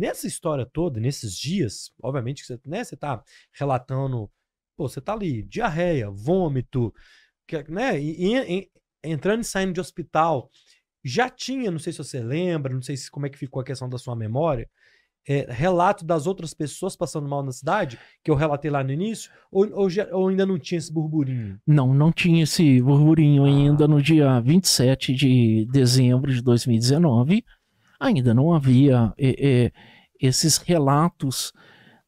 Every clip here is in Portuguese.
Nessa história toda, nesses dias, obviamente que você, né, você tá relatando, pô, você tá ali, diarreia, vômito, que, né, e, e, entrando e saindo de hospital. Já tinha, não sei se você lembra, não sei se, como é que ficou a questão da sua memória, é, relato das outras pessoas passando mal na cidade, que eu relatei lá no início, ou, ou, já, ou ainda não tinha esse burburinho? Não, não tinha esse burburinho ah. ainda no dia 27 de dezembro de 2019 ainda não havia é, é, esses relatos,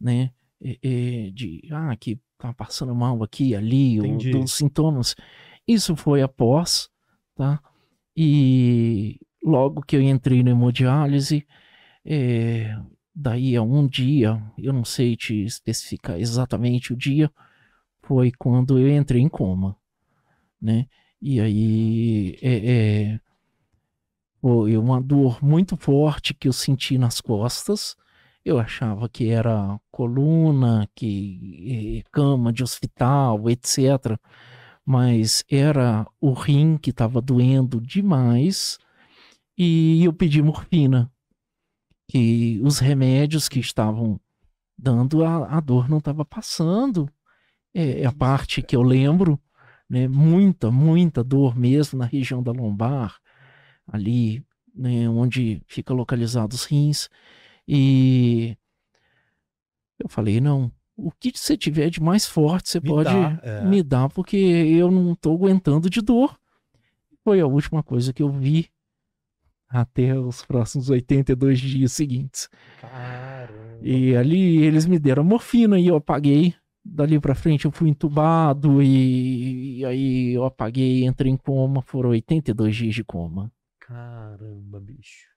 né, é, de ah, que tá passando mal aqui, ali, ou, dos sintomas. Isso foi após, tá? E logo que eu entrei na hemodiálise, daí a um dia, eu não sei te especificar exatamente o dia, foi quando eu entrei em coma, né? E aí, é, foi uma dor muito forte que eu senti nas costas. Eu achava que era coluna, que cama de hospital, etc. Mas era o rim que estava doendo demais e eu pedi morfina, que os remédios que estavam dando a, a dor não estava passando. É, é, a parte que eu lembro, né? Muita, muita dor mesmo na região da lombar, ali né, onde fica localizados os rins. E eu falei, não, o que você tiver de mais forte, você me pode dá, é. me dar, porque eu não estou aguentando de dor. Foi a última coisa que eu vi até os próximos 82 dias seguintes. Caramba. E ali eles me deram morfina e eu apaguei. Dali para frente eu fui entubado e, e aí eu apaguei, entrei em coma, foram 82 dias de coma. Caramba, bicho.